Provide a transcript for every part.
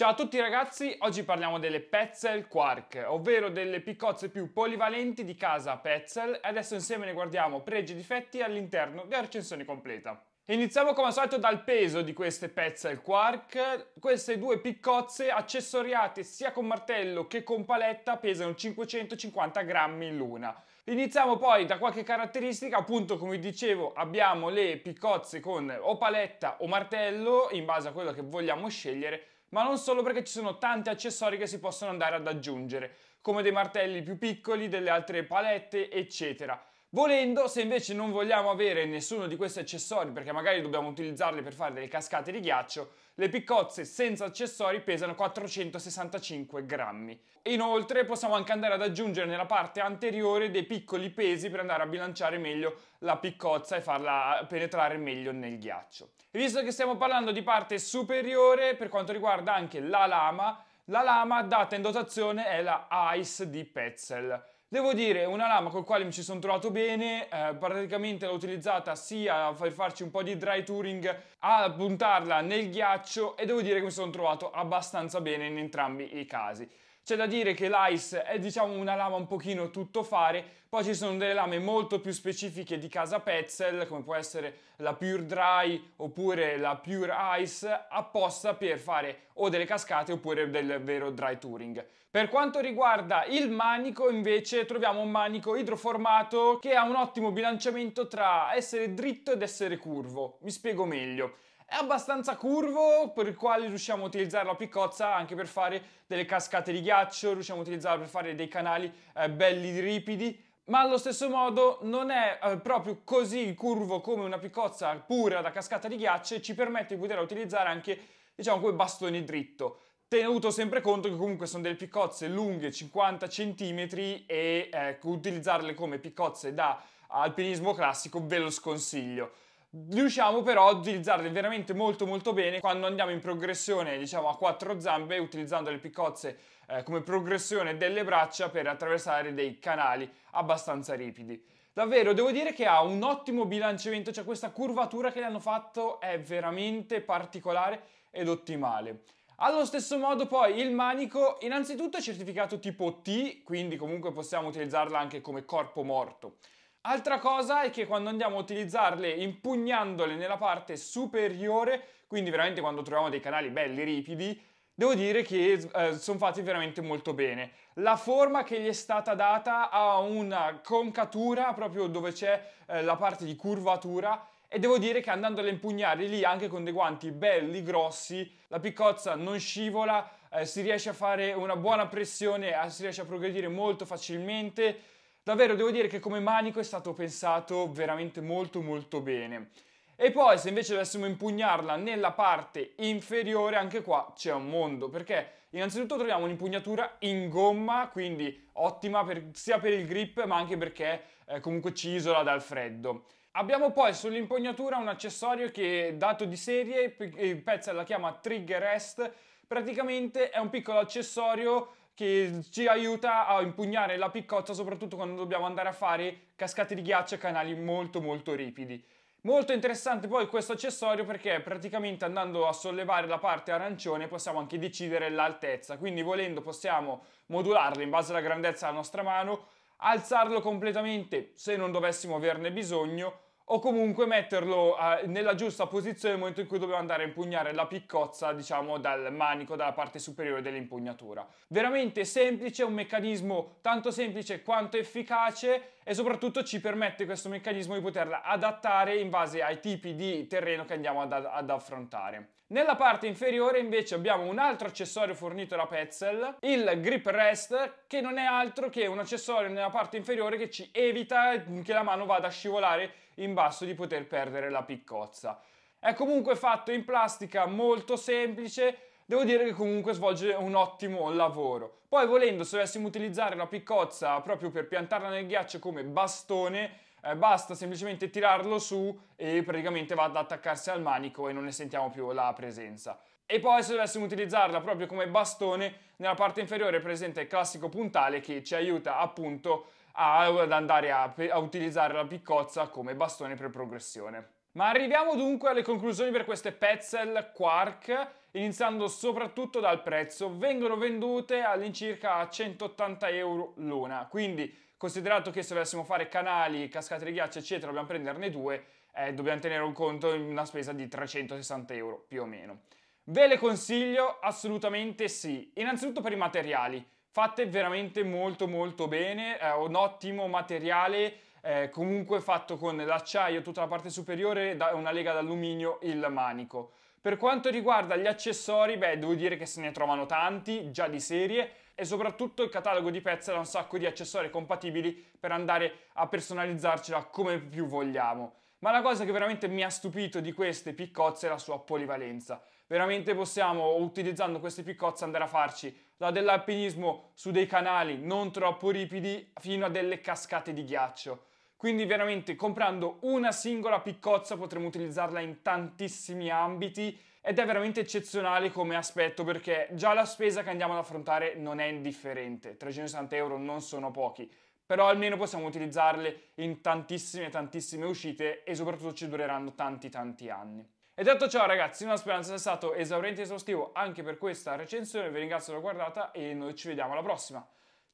Ciao a tutti ragazzi, oggi parliamo delle Petzl Quark, ovvero delle piccozze più polivalenti di casa Petzl e adesso insieme ne guardiamo pregi e difetti all'interno della recensione completa. Iniziamo come al solito dal peso di queste Petzl Quark, queste due piccozze accessoriate sia con martello che con paletta pesano 550 grammi l'una. Iniziamo poi da qualche caratteristica, appunto come dicevo abbiamo le piccozze con o paletta o martello in base a quello che vogliamo scegliere ma non solo perché ci sono tanti accessori che si possono andare ad aggiungere, come dei martelli più piccoli, delle altre palette, eccetera. Volendo, se invece non vogliamo avere nessuno di questi accessori perché magari dobbiamo utilizzarli per fare delle cascate di ghiaccio, le piccozze senza accessori pesano 465 grammi. Inoltre possiamo anche andare ad aggiungere nella parte anteriore dei piccoli pesi per andare a bilanciare meglio la piccozza e farla penetrare meglio nel ghiaccio. E visto che stiamo parlando di parte superiore, per quanto riguarda anche la lama, la lama data in dotazione è la Ice di Petzl. Devo dire, una lama con la quale mi ci sono trovato bene, eh, praticamente l'ho utilizzata sia per farci un po' di dry touring, a puntarla nel ghiaccio e devo dire che mi sono trovato abbastanza bene in entrambi i casi. C'è da dire che l'ICE è diciamo una lama un pochino tuttofare, poi ci sono delle lame molto più specifiche di casa Petzel, come può essere la Pure Dry oppure la Pure Ice, apposta per fare o delle cascate oppure del vero dry touring. Per quanto riguarda il manico invece troviamo un manico idroformato che ha un ottimo bilanciamento tra essere dritto ed essere curvo. Mi spiego meglio. È abbastanza curvo per il quale riusciamo a utilizzare la piccozza anche per fare delle cascate di ghiaccio, riusciamo a utilizzarla per fare dei canali eh, belli ripidi, ma allo stesso modo non è eh, proprio così curvo come una piccozza pura da cascata di ghiaccio e ci permette di poterla utilizzare anche diciamo come bastone dritto tenuto sempre conto che comunque sono delle piccozze lunghe 50 cm e eh, utilizzarle come piccozze da alpinismo classico ve lo sconsiglio. Riusciamo però a utilizzarle veramente molto molto bene quando andiamo in progressione, diciamo a quattro zampe, utilizzando le piccozze eh, come progressione delle braccia per attraversare dei canali abbastanza ripidi. Davvero, devo dire che ha un ottimo bilanciamento, cioè questa curvatura che gli hanno fatto è veramente particolare ed ottimale. Allo stesso modo poi il manico innanzitutto è certificato tipo T, quindi comunque possiamo utilizzarla anche come corpo morto. Altra cosa è che quando andiamo a utilizzarle impugnandole nella parte superiore, quindi veramente quando troviamo dei canali belli ripidi, devo dire che eh, sono fatti veramente molto bene. La forma che gli è stata data ha una concatura proprio dove c'è eh, la parte di curvatura e devo dire che andandole a impugnare lì anche con dei guanti belli grossi, la piccozza non scivola, eh, si riesce a fare una buona pressione, eh, si riesce a progredire molto facilmente Davvero devo dire che come manico è stato pensato veramente molto molto bene. E poi se invece dovessimo impugnarla nella parte inferiore, anche qua c'è un mondo, perché innanzitutto troviamo un'impugnatura in gomma, quindi ottima per, sia per il grip ma anche perché eh, comunque ci isola dal freddo. Abbiamo poi sull'impugnatura un accessorio che dato di serie, il pezzo la chiama Trigger Rest, praticamente è un piccolo accessorio che ci aiuta a impugnare la piccozza soprattutto quando dobbiamo andare a fare cascate di ghiaccio e canali molto molto ripidi. Molto interessante poi questo accessorio perché praticamente andando a sollevare la parte arancione possiamo anche decidere l'altezza, quindi volendo possiamo modularlo in base alla grandezza della nostra mano, alzarlo completamente se non dovessimo averne bisogno o comunque metterlo eh, nella giusta posizione nel momento in cui dobbiamo andare a impugnare la piccozza, diciamo, dal manico, dalla parte superiore dell'impugnatura. Veramente semplice, un meccanismo tanto semplice quanto efficace e soprattutto ci permette questo meccanismo di poterla adattare in base ai tipi di terreno che andiamo ad, ad affrontare. Nella parte inferiore invece abbiamo un altro accessorio fornito da Petzl, il Grip Rest, che non è altro che un accessorio nella parte inferiore che ci evita che la mano vada a scivolare in basso di poter perdere la piccozza. È comunque fatto in plastica molto semplice, devo dire che comunque svolge un ottimo lavoro. Poi volendo, se dovessimo utilizzare la piccozza proprio per piantarla nel ghiaccio come bastone, eh, basta semplicemente tirarlo su e praticamente va ad attaccarsi al manico e non ne sentiamo più la presenza. E poi se dovessimo utilizzarla proprio come bastone, nella parte inferiore è presente il classico puntale che ci aiuta appunto ad andare a, a utilizzare la piccozza come bastone per progressione. Ma arriviamo dunque alle conclusioni per queste Petzl Quark, iniziando soprattutto dal prezzo. Vengono vendute all'incirca 180 euro l'una, quindi considerato che se dovessimo fare canali, cascate di ghiaccio eccetera, dobbiamo prenderne due, eh, dobbiamo tenere un conto in una spesa di 360 euro più o meno. Ve le consiglio? Assolutamente sì. Innanzitutto per i materiali, fatte veramente molto molto bene, eh, un ottimo materiale eh, comunque fatto con l'acciaio tutta la parte superiore e una lega d'alluminio il manico. Per quanto riguarda gli accessori, beh, devo dire che se ne trovano tanti, già di serie, e soprattutto il catalogo di pezzi ha un sacco di accessori compatibili per andare a personalizzarcela come più vogliamo. Ma la cosa che veramente mi ha stupito di queste piccozze è la sua polivalenza. Veramente possiamo, utilizzando queste piccozze, andare a farci da dell'alpinismo su dei canali non troppo ripidi fino a delle cascate di ghiaccio. Quindi veramente comprando una singola piccozza potremo utilizzarla in tantissimi ambiti ed è veramente eccezionale come aspetto perché già la spesa che andiamo ad affrontare non è indifferente, 360 euro non sono pochi, però almeno possiamo utilizzarle in tantissime tantissime uscite e soprattutto ci dureranno tanti tanti anni. E detto ciò ragazzi, una speranza sia stato esauriente e esaustivo anche per questa recensione, vi ringrazio per la guardata e noi ci vediamo alla prossima.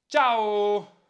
Ciao!